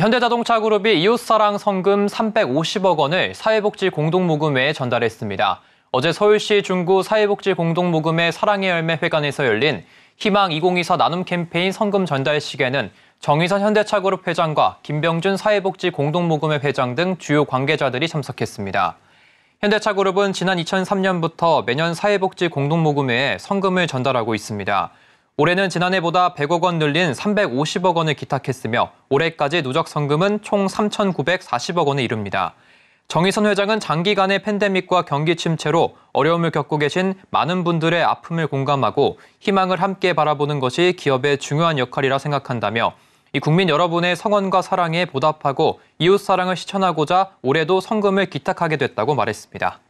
현대자동차그룹이 이웃사랑 성금 350억 원을 사회복지 공동모금회에 전달했습니다. 어제 서울시 중구 사회복지 공동모금회 사랑의 열매 회관에서 열린 희망 2024 나눔 캠페인 성금 전달시계는 정의선 현대차그룹 회장과 김병준 사회복지 공동모금회 회장 등 주요 관계자들이 참석했습니다. 현대차그룹은 지난 2003년부터 매년 사회복지 공동모금회에 성금을 전달하고 있습니다. 올해는 지난해보다 100억 원 늘린 350억 원을 기탁했으며 올해까지 누적 성금은 총 3,940억 원에 이릅니다. 정의선 회장은 장기간의 팬데믹과 경기 침체로 어려움을 겪고 계신 많은 분들의 아픔을 공감하고 희망을 함께 바라보는 것이 기업의 중요한 역할이라 생각한다며 이 국민 여러분의 성원과 사랑에 보답하고 이웃 사랑을 실천하고자 올해도 성금을 기탁하게 됐다고 말했습니다.